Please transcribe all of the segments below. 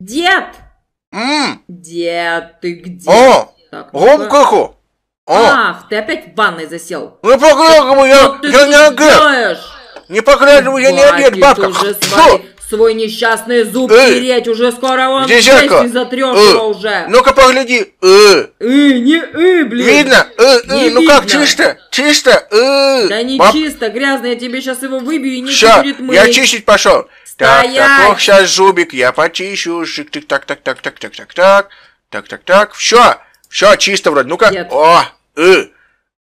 Дед! М. Дед, ты где? О, Так, ну Ах, ты опять в ванной засел. не ну, поглядывай, я, ну, я не обед. Не поглядывай, я не обед, Хватит бабка. уже с свой несчастный зуб э! тереть, уже скоро он Где не затрешь э! его уже. Ну-ка погляди. Э! э, не э, блин. Видно? Э, э, не ну видно. как, чисто, чисто, э. Да не Мам... чисто, грязно, я тебе сейчас его выбью и не Все, будет мыть. я чистить пошел. Стоять. Так, так, ох, сейчас зубик, я почищу, шик, тик, так, так, так, так, так, так, так, так, так, так, все, все, чисто вроде, ну-ка, о, э,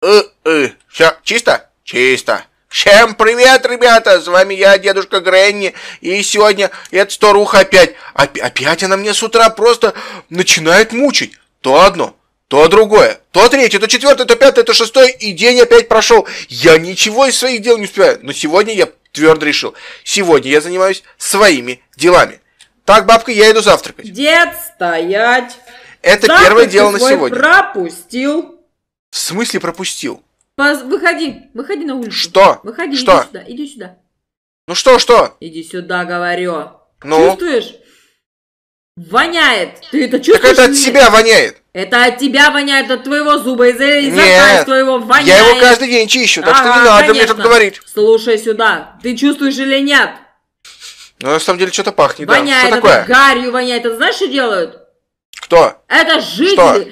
э, э, все, чисто, чисто. Чем привет, ребята! С вами я, дедушка Гренни. И сегодня эта старуха опять... Оп- опять она мне с утра просто начинает мучить. То одно, то другое, то третье, то четвертое, то пятое, то шестое. И день опять прошел. Я ничего из своих дел не успеваю. Но сегодня я твердо решил. Сегодня я занимаюсь своими делами. Так, бабка, я иду завтракать. Дед, стоять! Это Завтрак первое дело на сегодня. пропустил. В смысле пропустил? Поз... Выходи, выходи на улицу. Что? Выходи, что? иди сюда, иди сюда. Ну что, что? Иди сюда, говорю. Ну? Чувствуешь? Воняет! Ты это чувствуешь? Так это от тебя воняет! Это от тебя воняет, от твоего зуба, из, из из твоего воняет! я его каждый день чищу, так ага, что не надо конечно. мне тут говорить. Слушай сюда, ты чувствуешь или нет? Ну, на самом деле, что-то пахнет, воняет, да. Что такое? Это гарью воняет, это знаешь, что делают? Кто? Это жители что?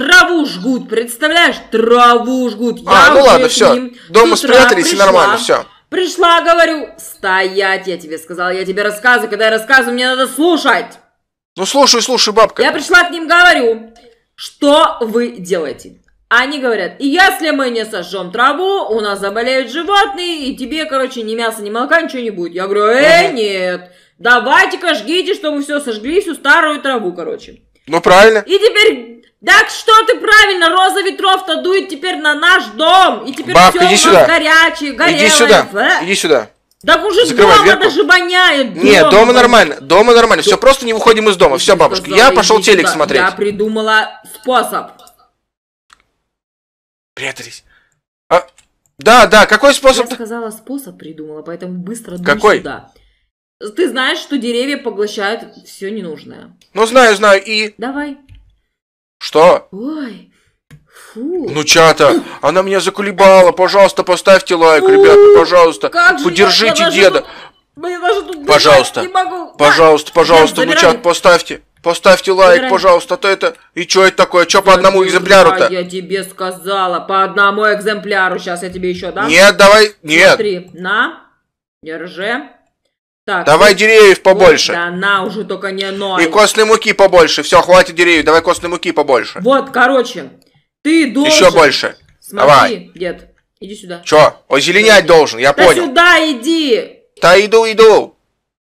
Траву жгут, представляешь? Траву жгут. А, я а, ну ладно, все. Ним. Дома спрятались, и нормально, все. Пришла, говорю, стоять, я тебе сказала, я тебе рассказываю, когда я рассказываю, мне надо слушать. Ну слушай, слушай, бабка. Я пришла к ним, говорю, что вы делаете? Они говорят, если мы не сожжем траву, у нас заболеют животные, и тебе, короче, ни мяса, ни молока, ничего не будет. Я говорю, э, нет, давайте-ка жгите, чтобы все сожгли, всю старую траву, короче. Ну, правильно. И теперь так что ты правильно, роза ветров-то дует теперь на наш дом. И теперь Баб, все иди у нас сюда. горячее, горелое. Иди сюда, Бэ. иди сюда. Так уже Закрывай дома даже воняет. Дома. Нет, дома нормально, дома нормально. Все, просто не выходим из дома. Все, бабушка, сказала, я пошел телек сюда. смотреть. Я придумала способ. Прятались. А, да, да, какой способ? Я сказала способ придумала, поэтому быстро дуй какой? сюда. Ты знаешь, что деревья поглощают все ненужное. Ну, знаю, знаю, и... Давай. Что? Ой, фу. Внучата, она меня заколебала. Пожалуйста, поставьте лайк, фу, ребята, пожалуйста. Как поддержите я, я деда. Тут, я даже тут пожалуйста, не могу. пожалуйста, пожалуйста, Нет, внучат, поставьте. Поставьте лайк, Забирай. пожалуйста, а то это... И что это такое? Что по одному экземпляру-то? Я тебе сказала, по одному экземпляру. Сейчас я тебе еще дам. Нет, давай, нет. Смотри, на, держи. Так, давай вот, деревьев побольше. Вот, да, она уже только не но. И костной муки побольше. Все, хватит деревьев, давай костной муки побольше. Вот, короче, ты должен... Еще больше. Смотри, давай. дед, иди сюда. Че, озеленять Подожди. должен, я да понял. сюда иди. Да иду, иду.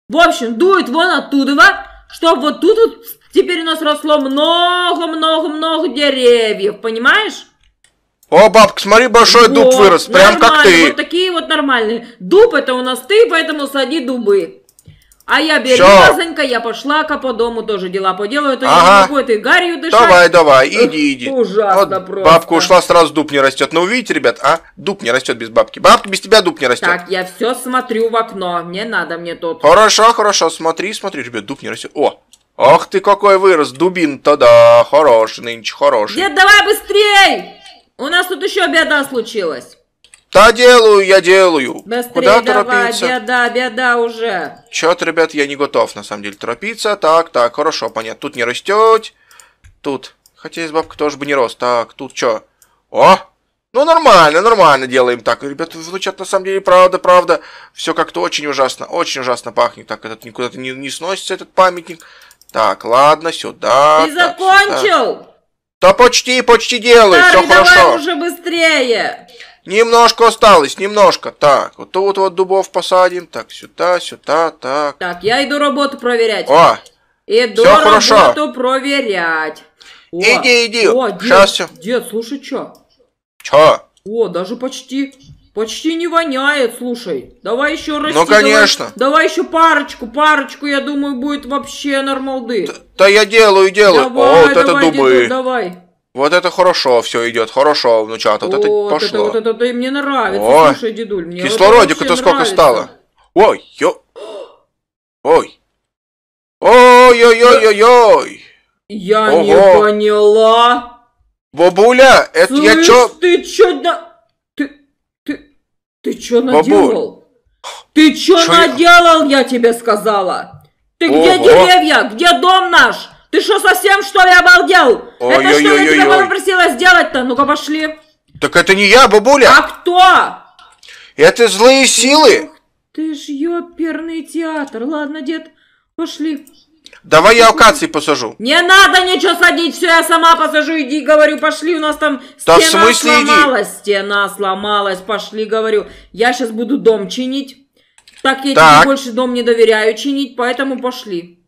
В общем, дует вон оттуда, чтобы вот тут вот теперь у нас росло много-много-много деревьев, понимаешь? О, бабка, смотри, большой дуб вот, вырос, прям как ты. Вот такие вот нормальные. Дуб это у нас ты, поэтому сади дубы. А я березонька, я пошла-ка по дому тоже дела поделаю, это а ага. не какой ты гарью дышать. Давай, давай, иди, иди. Ужасно вот просто. Бабка ушла, сразу дуб не растет. Ну увидите, ребят, а? Дуб не растет без бабки. Бабка без тебя дуб не растет. Так, я все смотрю в окно, не надо мне тут. Хорошо, хорошо, смотри, смотри, ребят, дуб не растет. О, ах ты какой вырос, дубин-то да, хороший нынче, хороший. Дед, давай быстрей! У нас тут еще беда случилась. Да делаю, я делаю. Быстрее Куда давай, торопиться? беда, беда уже. Чет, ребят, я не готов, на самом деле, торопиться. Так, так, хорошо, понятно. Тут не растет. Тут. Хотя из бабка тоже бы не рос. Так, тут что? О! Ну, нормально, нормально делаем так. Ребят, звучат на самом деле правда, правда. Все как-то очень ужасно, очень ужасно пахнет. Так, этот никуда-то не, не сносится, этот памятник. Так, ладно, сюда. Ты так, закончил? Сюда. Да почти, почти делай, Все хорошо. давай уже быстрее. Немножко осталось, немножко. Так, вот тут вот дубов посадим. Так, сюда, сюда, так. Так, я иду работу проверять. О, Иду все работу проверять. О, Иди, иди. О, дед, Сейчас все. дед, слушай, что? Чё? О, даже почти. Почти не воняет, слушай. Давай еще ну, расти. Ну, конечно. Давай, давай еще парочку, парочку, я думаю, будет вообще нормалды. Да я делаю, делаю. Давай, О, вот давай, это дубы. Дедуль, давай. Вот это хорошо все идет, хорошо, внучата, вот, вот это пошло. Это, вот это, да, мне нравится, Ой. слушай, дедуль, мне Кислородика-то сколько стало? Ой, ё... Ой. Ой-ой-ой-ой-ой. Я Ого. не поняла. Бабуля, это Слышь, я чё... ты чё что наделал? Ты что наделал, я... я тебе сказала? Ты Ого. где деревья? Где дом наш? Ты что, совсем что ли обалдел? Ой, это ой, что ой, я ой, тебя попросила сделать-то? Ну-ка пошли. Так это не я, бабуля. А кто? Это злые силы. Ох, ты ж ёперный театр. Ладно, дед, пошли. Давай я акации посажу. Не надо ничего садить, все я сама посажу, иди, говорю, пошли, у нас там да стена в смысле сломалась, иди? стена сломалась, пошли, говорю, я сейчас буду дом чинить, так я так. тебе больше дом не доверяю чинить, поэтому пошли.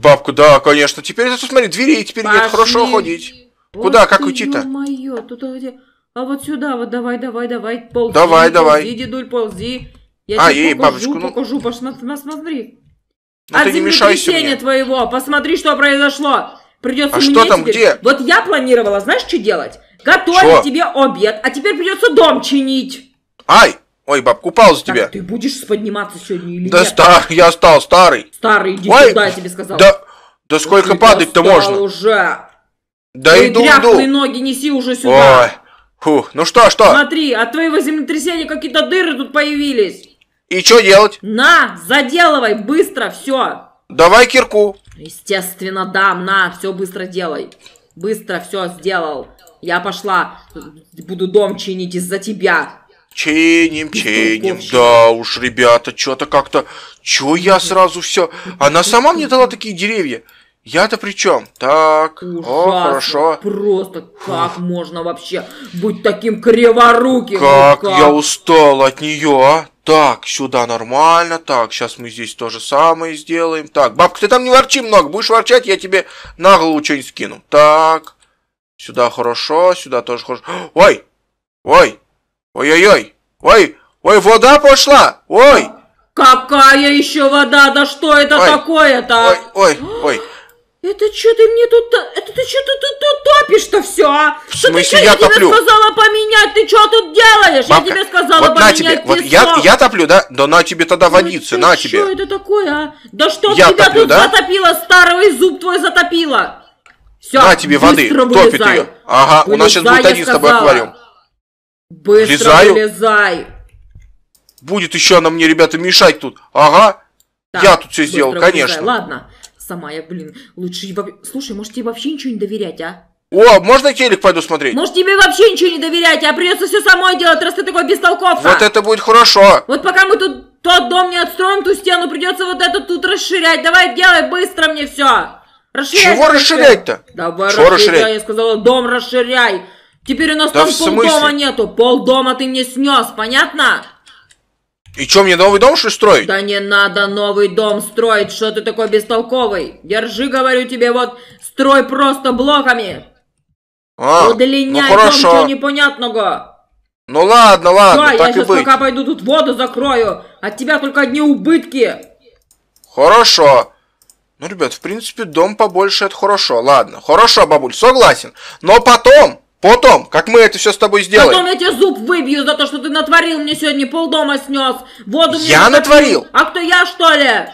Бабку, да, конечно, теперь, смотри, двери теперь пошли. нет, хорошо ходить. Вот Куда, как уйти-то? Моё, тут где... А вот сюда, вот давай, давай, давай, ползи. Давай, ползи, давай. Ползи, дедуль, ползи. Я а, тебе ей, покажу, бабочку, покажу, ну... покажу, пошли, смотри. Ну, От землетрясения твоего, посмотри, что произошло. Придется а мне что там, теперь... где? Вот я планировала, знаешь, что делать? Готовить что? тебе обед, а теперь придется дом чинить. Ай! Ой, баб, купался так, тебя. ты будешь подниматься сегодня или да нет? Да стар, я стал старый. Старый, иди Ой, сюда, я тебе сказал. Да, да сколько падать-то можно? уже. Да Твои иду, иду. ноги неси уже сюда. Ой, фух, ну что, что? Смотри, от твоего землетрясения какие-то дыры тут появились. И что делать? На, заделывай, быстро, все. Давай кирку. Естественно, да, на, все быстро делай. Быстро все сделал. Я пошла, буду дом чинить из-за тебя. Чиним, чиним, да уж, ребята, что-то как-то... Чё я сразу все? Она сама мне дала такие деревья. Я-то при чем? Так, Ужасно. о, хорошо. Просто как Фух. можно вообще быть таким криворуким? Как, ну как я устал от нее, а? Так, сюда нормально, так, сейчас мы здесь то же самое сделаем. Так, бабка, ты там не ворчи много, будешь ворчать, я тебе на голову что-нибудь скину. Так, сюда хорошо, сюда тоже хорошо. Ой, ой, ой-ой-ой, ой, ой, вода пошла, ой. Какая еще вода, да что это такое-то? Ой, ой, ой. «А, это что ты мне тут... Что? Что ты что? Я, топлю. тебе сказала поменять, ты что тут делаешь? Бабка, я тебе сказала вот поменять. На тебе, вот я, я топлю, да? Да на тебе тогда водиться, на тебе. Что это такое, а? Да что я тебя топлю, тут да? затопило, старый зуб твой затопило. Все, на тебе воды, вылезай. топит ее. Ага, вылезай, у нас сейчас будет один сказала. с тобой аквариум. Быстро Влезаю. вылезай. Будет еще она мне, ребята, мешать тут. Ага, так, я тут все сделал, конечно. Ладно, сама я, блин, лучше... Слушай, может тебе вообще ничего не доверять, а? О, можно телек пойду смотреть? Может, тебе вообще ничего не доверять, а придется все самой делать, раз ты такой бестолковка. Вот это будет хорошо. Вот пока мы тут тот дом не отстроим, ту стену, придется вот это тут расширять. Давай, делай быстро мне все. Расширяй. Чего расширять-то? Давай Чего расширять, расширять? я сказала, дом расширяй. Теперь у нас да там полдома нету. Полдома ты мне снес, понятно? И что, мне новый дом, что строить? Да не надо новый дом строить, что ты такой бестолковый. Держи, говорю тебе, вот строй просто блоками. А, Удлиняй, ну хорошо. ничего непонятного. Ну ладно, ладно, да, так я и сейчас быть. пока пойду тут воду закрою. От тебя только одни убытки. Хорошо. Ну, ребят, в принципе, дом побольше это хорошо. Ладно, хорошо, бабуль, согласен. Но потом, потом, как мы это все с тобой сделаем. Потом я тебе зуб выбью за то, что ты натворил мне сегодня полдома снес. Воду мне Я натворил. натворил? А кто я, что ли?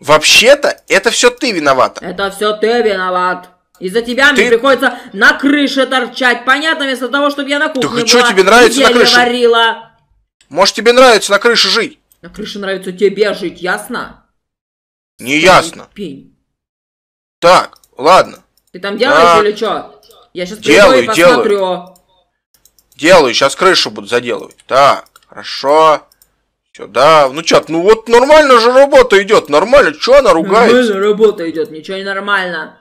Вообще-то, это все ты виновата. Это все ты виноват. Из-за тебя ты... мне приходится на крыше торчать. Понятно, вместо того, чтобы я на кухне Только была. что тебе нравится на крыше? Варила. Может, тебе нравится на крыше жить? На крыше нравится тебе жить, ясно? Не Старый ясно. Пень. Так, ладно. Ты там делаешь а... или что? Я сейчас делаю, и посмотрю. Делаю. делаю, сейчас крышу буду заделывать. Так, хорошо. Сюда, ну чат, ну вот нормально же работа идет, нормально, Че, она ругается? Нормально работа идет, ничего не нормально.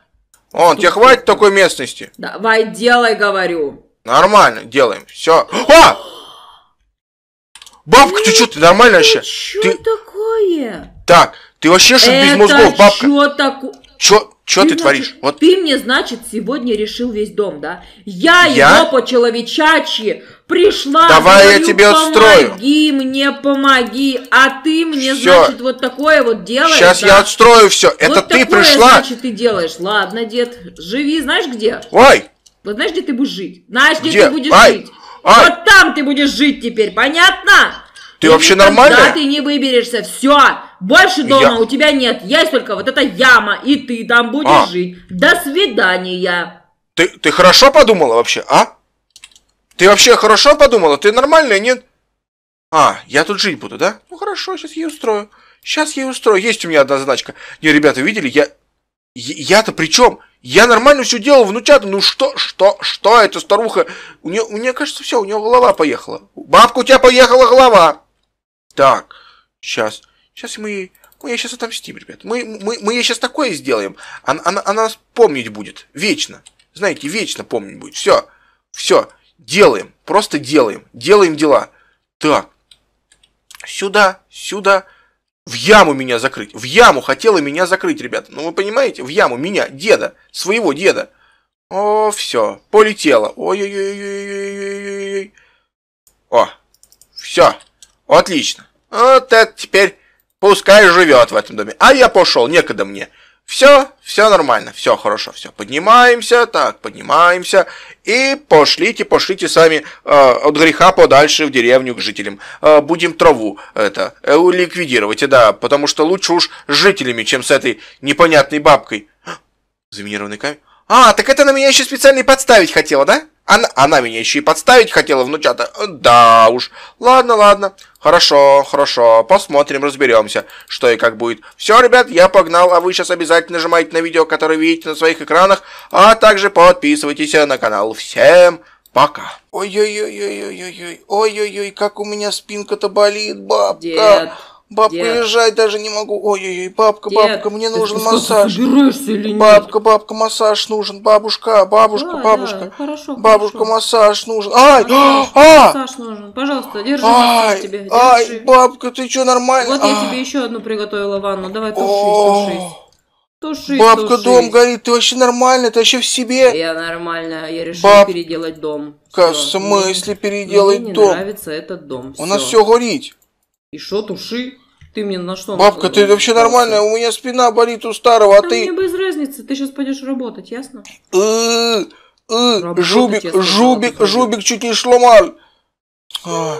Он, тебе хватит такой местности? Давай, делай, говорю. Нормально, делаем. Все. А! Бабка, ты что, ты нормально вообще? Что такое? Так, ты вообще что без мозгов, бабка? Что такое? Чё? Что ты, ты значит, Вот. Ты мне, значит, сегодня решил весь дом, да? Я, я? его по-человечачьи пришла, Давай говорю, я тебе отстрою. помоги мне, помоги, а ты мне, все. значит, вот такое вот делаешь. Сейчас да? я отстрою все, вот это вот ты такое, пришла. значит, ты делаешь. Ладно, дед, живи, знаешь где? Ой! Вот знаешь, где ты будешь жить? Знаешь, где, где? ты будешь Ай. жить? Ай. Вот там ты будешь жить теперь, понятно? Ты и вообще нормально? Да, ты не выберешься, все, больше дома я... у тебя нет, есть только вот эта яма, и ты там будешь а. жить. До свидания. Ты, ты хорошо подумала вообще, а? Ты вообще хорошо подумала? Ты нормальная, нет? А, я тут жить буду, да? Ну хорошо, сейчас я устрою. Сейчас я устрою. Есть у меня одна задачка. Не, ребята, видели, я... Я-то при чем? Я нормально все делал, внучата. Ну что, что, что эта старуха? У нее, у нее, кажется, все, у нее голова поехала. Бабка, у тебя поехала голова. Так, сейчас. Сейчас мы, мы ей сейчас отомстим, ребят. Мы, мы, мы ей сейчас такое сделаем. Она, она, она нас помнить будет. Вечно. Знаете, вечно помнить будет. Все. Все. Делаем. Просто делаем. Делаем дела. Так. Сюда, сюда. В яму меня закрыть. В яму хотела меня закрыть, ребят. Ну вы понимаете? В яму меня, деда. Своего деда. О, все. Полетело. Ой-ой-ой-ой-ой-ой. О. Все. Отлично. Вот это теперь Пускай живет в этом доме. А я пошел, некогда мне. Все, все нормально, все хорошо, все. Поднимаемся, так, поднимаемся. И пошлите, пошлите сами э, от греха подальше в деревню к жителям. Э, будем траву это э, ликвидировать, да, потому что лучше уж с жителями, чем с этой непонятной бабкой. Заминированный камень. А, так это на меня еще специально и подставить хотела, да? Она, она меня еще и подставить хотела, внучата. Да уж. Ладно, ладно. Хорошо, хорошо. Посмотрим, разберемся, что и как будет. Все, ребят, я погнал, а вы сейчас обязательно нажимайте на видео, которое видите на своих экранах, а также подписывайтесь на канал. Всем пока. Ой-ой-ой-ой-ой-ой. Ой-ой-ой, как у меня спинка-то болит, бабка. Дед. Бабка, Дед. лежать даже не могу. Ой-ой-ой, бабка, Дед, бабка, мне нужен ты массаж. Или нет? Бабка, бабка, массаж нужен. Бабушка, бабушка, да, бабушка. Да, хорошо, бабушка, хорошо. массаж нужен. Ай! Массаж, а! массаж нужен. Пожалуйста, держи ай, тебе. Держи. Ай, бабка, ты что, нормально? Вот а! я тебе еще одну приготовила ванну. Давай тушись, О! тушись. Тушись, Бабка, тушись. дом горит. Ты вообще нормально? Ты вообще в себе? Я нормально. Я решил Баб... переделать дом. Как в смысле переделать мне, мне не нравится этот дом. У нас все горит. И что туши? Ты мне на что? Бабка, ты вообще нормальная? У меня спина болит у старого, а ты... Мне без разницы, ты сейчас пойдешь работать, ясно? Э, э, жубик, Жубик, Жубик чуть не сломал. А,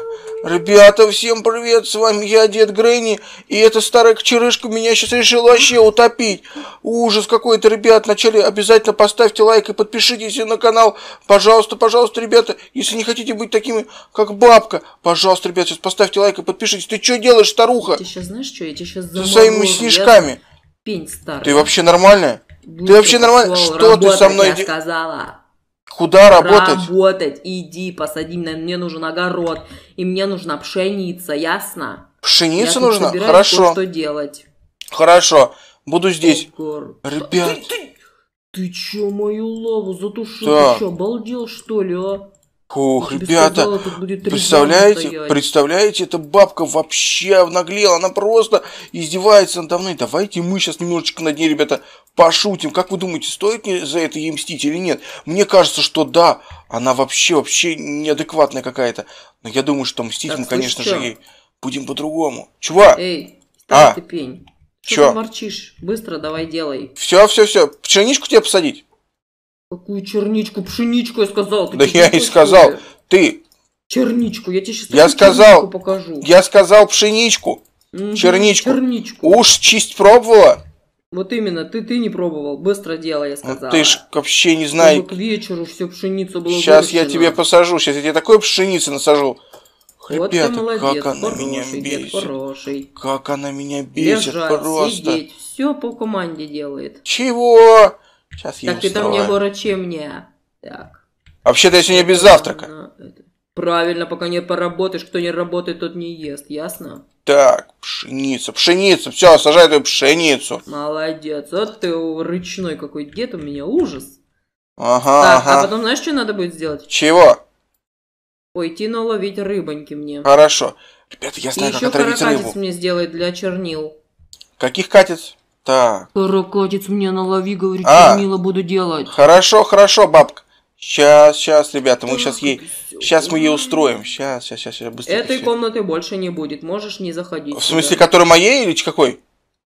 Ребята, всем привет, с вами я, Дед Грэнни, и эта старая кочерышка меня сейчас решила вообще утопить. Ужас какой-то, ребят, вначале обязательно поставьте лайк и подпишитесь на канал. Пожалуйста, пожалуйста, ребята, если не хотите быть такими, как бабка, пожалуйста, ребята, сейчас поставьте лайк и подпишитесь. Ты что делаешь, старуха? Ты сейчас знаешь что, я тебя сейчас замолву. Со своими снежками. Пень старый. Ты вообще нормальная? Будь ты вообще нормальная? Что ты со мной... Я сказала. Куда работать? Работать. Иди, посади меня. Мне нужен огород. И мне нужна пшеница, ясно? Пшеница нужна? Хорошо. Что делать? Хорошо. Буду здесь. Огор... Ребят. Ты, ты, ты чё мою лаву затушил? Да. Ты чё, обалдел что ли, а? Ох, ребята, сказала, представляете, представляете, эта бабка вообще обнаглела, она просто издевается надо мной. Давайте мы сейчас немножечко над ней, ребята, пошутим. Как вы думаете, стоит мне за это ей мстить или нет? Мне кажется, что да, она вообще, вообще неадекватная какая-то. Но я думаю, что мстить так, мы, конечно что? же, ей будем по-другому. Чувак! Эй, а? ты пень. Что Чё? ты морчишь? Быстро давай делай. Все, все, все. Пшеничку тебе посадить? Какую черничку? Пшеничку я сказал. Ты да я и сказал. Ли? Ты. Черничку. Я тебе сейчас я сказал, покажу. Я сказал пшеничку. Угу, черничку. черничку. Уж чисть пробовала. Вот именно, ты, ты не пробовал, быстро делай, я сказал. Ну, ты ж вообще не знаешь. к вечеру все пшеницу было Сейчас выращено. я тебе посажу, сейчас я тебе такой пшеницы насажу. Вот Ребята, ты молодец, как она хороший, меня бесит. Дед, хороший. Как она меня бесит Лежать, просто. Сидеть, все по команде делает. Чего? Сейчас так, ты там мне город чем мне? Так. Вообще-то я сегодня без э, завтрака. Ну, правильно, пока не поработаешь, кто не работает, тот не ест, ясно? Так, пшеница, пшеница, все, сажай эту пшеницу. Молодец, вот ты ручной какой дед, у меня ужас. Ага, так, а ага. а потом знаешь, что надо будет сделать? Чего? Пойти наловить рыбоньки мне. Хорошо. Ребята, я знаю, И как еще отравить рыбу. мне сделает для чернил. Каких катиц? Так. Таракатец мне налови, говорит, а, мило буду делать. Хорошо, хорошо, бабка. Сейчас, сейчас, ребята, мы сейчас ей, сейчас мы ей устроим. Сейчас, сейчас, сейчас, сейчас быстро. Этой быстро. комнаты больше не будет, можешь не заходить. В сюда. смысле, которая моей или какой?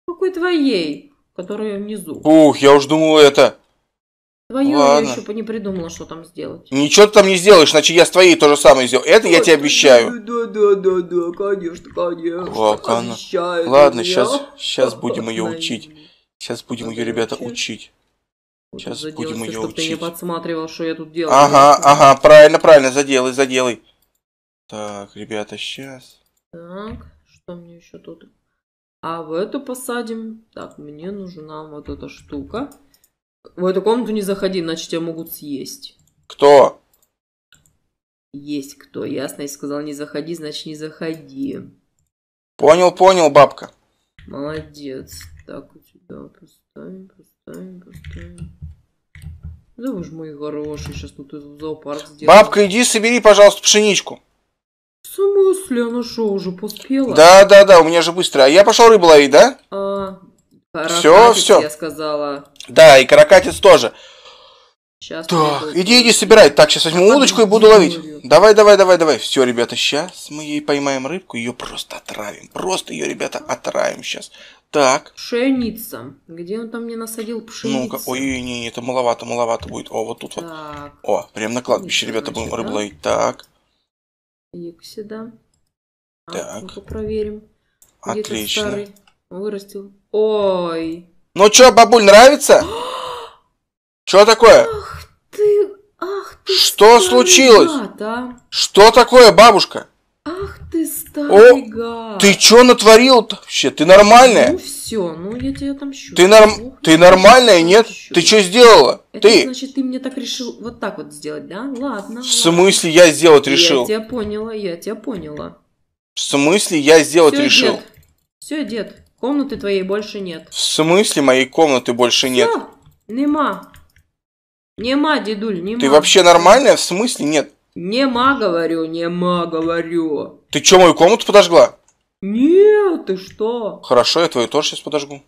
Какой твоей, которая внизу. Ух, я уж думал это. Твою Ладно. я еще не придумала, что там сделать. Ничего ты там не сделаешь, значит я с твоей то же самое сделаю. Это я тебе обещаю. Да, да, да, да, конечно, конечно. Как она. Обещаю Ладно, сейчас, сейчас будем ее учить. Сейчас будем ее, ребята, учить. Сейчас будем ее учить. ты не подсматривал, что я тут делаю. Ага, ага, правильно, правильно, заделай, заделай. Так, ребята, сейчас. Так, что мне еще тут? А в эту посадим. Так, мне нужна вот эта штука. В эту комнату не заходи, иначе тебя могут съесть. Кто? Есть кто, ясно. я сказал не заходи, значит не заходи. Понял, понял, бабка. Молодец. Так, у тебя поставим, поставим, поставим. Да вы же мой хороший, сейчас тут из зоопарк сделаем. Бабка, иди собери, пожалуйста, пшеничку. В смысле? Она что, уже поспела? Да, да, да, у меня же быстро. А я пошел рыбу ловить, да? А, Каракатиц, все, все. Я сказала. Да, и каракатец тоже. Сейчас так, иди, иди, собирай. Так, сейчас возьму удочку и буду ловить. Давай, давай, давай, давай. Все, ребята, сейчас мы ей поймаем рыбку, ее просто отравим. Просто ее, ребята, отравим сейчас. Так. Пшеница. Где он там мне насадил пшеницу? Ну-ка, ой, не, не, это маловато, маловато будет. О, вот тут так. вот. О, прям на кладбище, ребята, значит, будем рыбу ловить. Так. Иди сюда. А, так. А, проверим. Где Отлично. Старый? Вырастил. Ой. Ну чё, бабуль, нравится? Чё такое? Ах ты, ах ты. Что случилось? Гад, а? Что такое, бабушка? Ах ты старый О, гад. Ты чё натворил-то вообще? Ты нормальная? Ну все, ну я тебя отомщу. Ты, норм... Ох, ты нормальная, нет? Отомщу. Ты чё сделала? Это ты. значит, ты мне так решил вот так вот сделать, да? Ладно. В смысле я сделать решил? Я тебя поняла, я тебя поняла. В смысле я сделать все, решил? Дед. Все, дед. Комнаты твоей больше нет. В смысле моей комнаты больше Все? нет? Нема. Нема, дедуль, нема. Ты вообще нормальная? В смысле нет? Нема, говорю, нема, говорю. Ты чё, мою комнату подожгла? Нет, ты что? Хорошо, я твою тоже сейчас подожгу.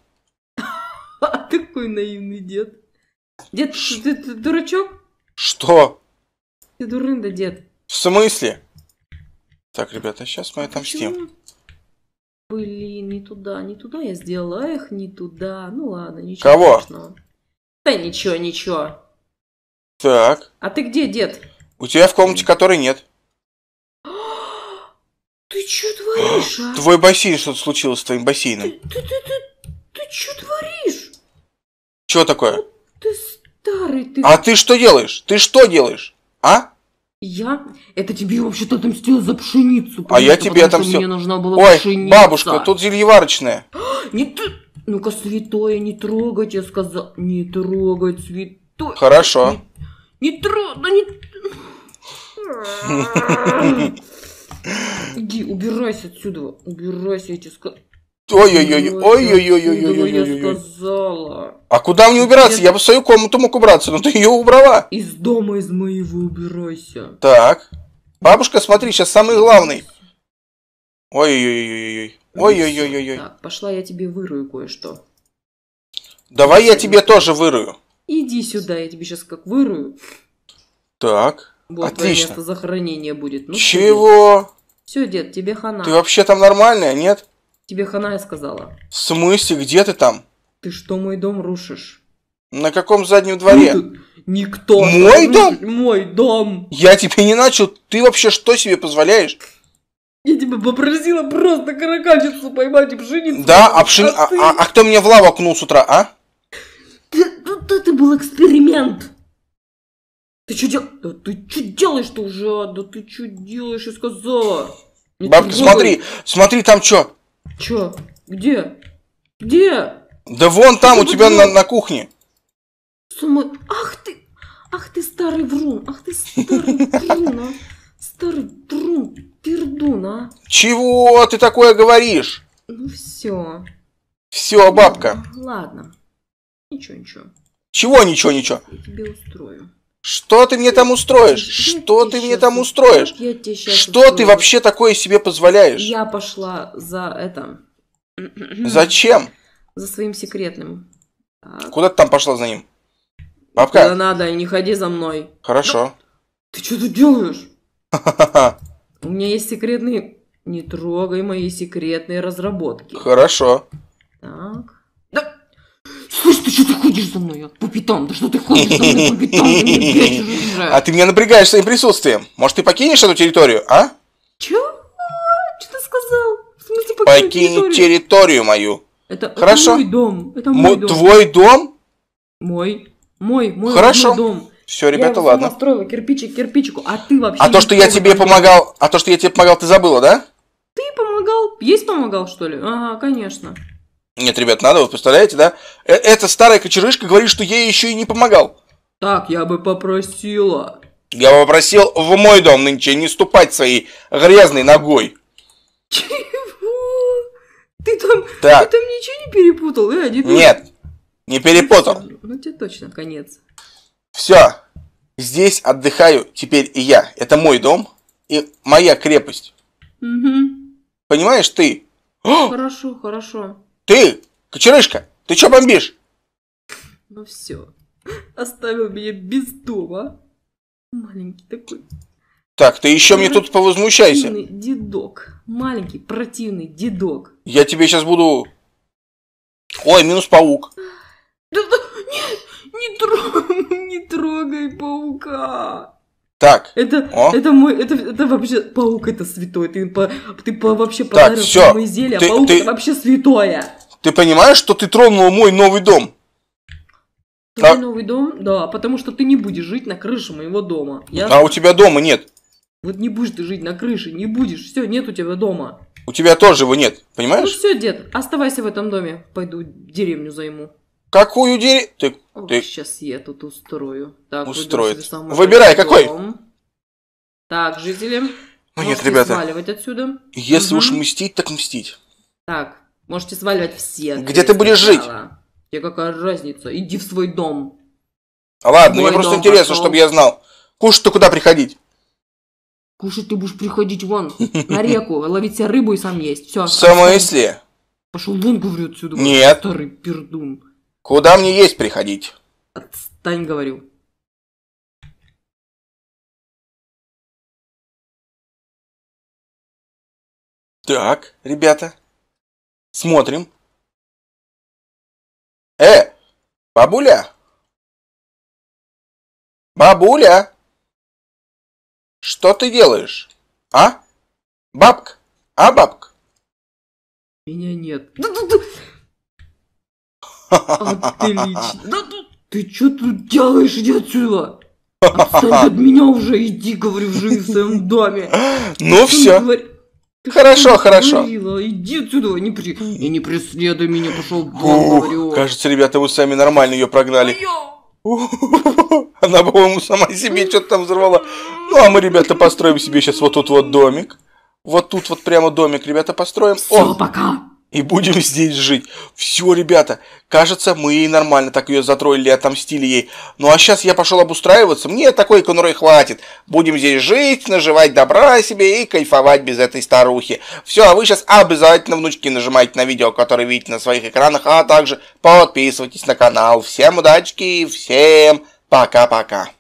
Такой наивный дед. Дед, ты, ты дурачок? Что? Ты дурында, дед. В смысле? Так, ребята, сейчас мы отомстим. А Блин, не туда, не туда я сделала. Эх, не туда. Ну ладно, ничего Кого? страшного. Да ничего, ничего. Так. А ты где, дед? У тебя в комнате которой нет. Ты что творишь, а? Твой бассейн, что-то случилось с твоим бассейном. Ты, ты, ты, ты, ты что творишь? Чего такое? ты старый ты. А ты что делаешь? Ты что делаешь? А? Я? Это тебе вообще-то отомстил за пшеницу. А я тебе отомстил. Мне нужна была Ой, пшеница. бабушка, тут зельеварочная. Не ты... Ну-ка, святое, не трогать, я сказал. Не трогать, святое. Хорошо. Не, не трогай, да не... Иди, убирайся отсюда. Убирайся, я тебе сказал. Ой-ой-ой-ой-ой-ой-ой-ой-ой-ой. сказала. А куда мне убираться? Я бы в свою комнату мог убраться, но ты ее убрала. Из дома из моего убирайся. Так. Бабушка, смотри, сейчас самый главный. Ой-ой-ой-ой-ой. Ой-ой-ой-ой. ой, Так, пошла я тебе вырую кое-что. Давай я тебе тоже вырую. Иди сюда, я тебе сейчас как вырую. Так. Вот Отлично. твое место захоронения будет. Ну, Чего? Все, дед, тебе хана. Ты вообще там нормальная, нет? Тебе хана я сказала. В смысле, где ты там? Ты что мой дом рушишь? На каком заднем дворе? Ты ну, тут никто. Мой дом? Мой дом. Я тебе не начал. Ты вообще что себе позволяешь? Я тебя попросила просто каракатицу поймать и пшеницу. Да, а, пшени... а, а, а, а кто меня в лаву окнул с утра, а? Тут ну, это был эксперимент. Ты что дел... да, ты что делаешь-то уже? Да ты что делаешь, я сказала. Бабка, смотри, смотри, там что, Чё? Где? Где? Да вон там, Что у тебя на, на кухне. Сумы... Ах ты! Ах ты старый врун! Ах ты старый врун, а! Старый врун, пердун, а! Чего ты такое говоришь? Ну все. Все, бабка. Ладно. Ничего, ничего. Чего ничего, ничего? Я тебе устрою. Что ты мне там устроишь? Что ты мне там устроишь? Что ты вообще такое себе позволяешь? Я пошла за это. Зачем? За своим секретным. Куда ты там пошла за ним? Бабка? Да надо, не ходи за мной. Хорошо. Ну, ты что тут делаешь? У меня есть секретные... Не трогай мои секретные разработки. Хорошо ты что ты ходишь за мной по а? пятам? Да что ты ходишь за мной по пятам? Ты уже. А ты меня напрягаешь своим присутствием. Может, ты покинешь эту территорию, а? Чё? Что ты сказал? В смысле, покинь, территорию? мою. Это, Хорошо. мой дом. Это мой, дом. Твой дом? Мой. Мой, мой, Хорошо. дом. Все, ребята, я ладно. Я строила кирпичик кирпичику, а ты вообще... А то, что я тебе помогал, а то, что я тебе помогал, ты забыла, да? Ты помогал? Есть помогал, что ли? Ага, конечно. Нет, ребят, надо, вы представляете, да? Э Эта старая кочерышка говорит, что ей еще и не помогал. Так, я бы попросила. Я бы попросил в мой дом нынче не ступать своей грязной ногой. Чего? Ты там, так. ты там ничего не перепутал, э, да? Не Нет, не перепутал. Ну, ну тебе точно конец. Все, здесь отдыхаю теперь и я. Это мой дом и моя крепость. Угу. Понимаешь ты? Хорошо, хорошо. Ты, кочерышка, ты чё бомбишь? Ну все, оставил меня без дома. Маленький такой. Так, ты еще мне тут повозмущайся. Противный дедок. Маленький противный дедок. Я тебе сейчас буду... Ой, минус паук. Да, да, не, не, трогай, не трогай паука. Так. Это, О. это мой, это, это вообще паук это святой. Ты, по, ты по, вообще подарил моему изделие, а ты, а паук ты, это вообще святое. Ты понимаешь, что ты тронул мой новый дом? Твой а... новый дом? Да, потому что ты не будешь жить на крыше моего дома. Я... А у тебя дома нет. Вот не будешь ты жить на крыше, не будешь. Все, нет у тебя дома. У тебя тоже его нет, ну понимаешь? Ну все, дед, оставайся в этом доме. Пойду деревню займу. Какую деревню? Ты о, Ты... сейчас я тут устрою. Так, Устроит. Выбирай, какой? Так, жители. Ну, нет, ребята. сваливать отсюда. Если угу. уж мстить, так мстить. Так, можете сваливать все. Где ты будешь жить? Тебе какая разница? Иди в свой дом. А ладно, Мой мне просто интересно, пошел. чтобы я знал. кушать ты куда приходить? Кушать ты будешь приходить вон, на реку, ловить себе рыбу и сам есть. Все. В смысле? Пошел вон, говорю, отсюда. Нет. Старый пердун. Куда мне есть приходить? Отстань, говорю. Так, ребята, смотрим. Э, бабуля! Бабуля! Что ты делаешь? А? Бабка? А, бабка? Меня нет. Отлично. Да тут... Ну, ты что тут делаешь? Иди отсюда. Отстань от меня уже, иди, говорю, живи в своем доме. Ну все. Хорошо, хорошо. Говорила? Иди отсюда, не при... и не преследуй меня, пошел вон, говорю. Кажется, ребята, вы сами нормально ее прогнали. Она, по-моему, сама себе что-то там взорвала. Ну, а мы, ребята, построим себе сейчас вот тут вот домик. Вот тут вот прямо домик, ребята, построим. Все, пока и будем здесь жить. Все, ребята, кажется, мы и нормально так ее затроллили, отомстили ей. Ну а сейчас я пошел обустраиваться, мне такой конурой хватит. Будем здесь жить, наживать добра себе и кайфовать без этой старухи. Все, а вы сейчас обязательно, внучки, нажимайте на видео, которое видите на своих экранах, а также подписывайтесь на канал. Всем удачки, всем пока-пока.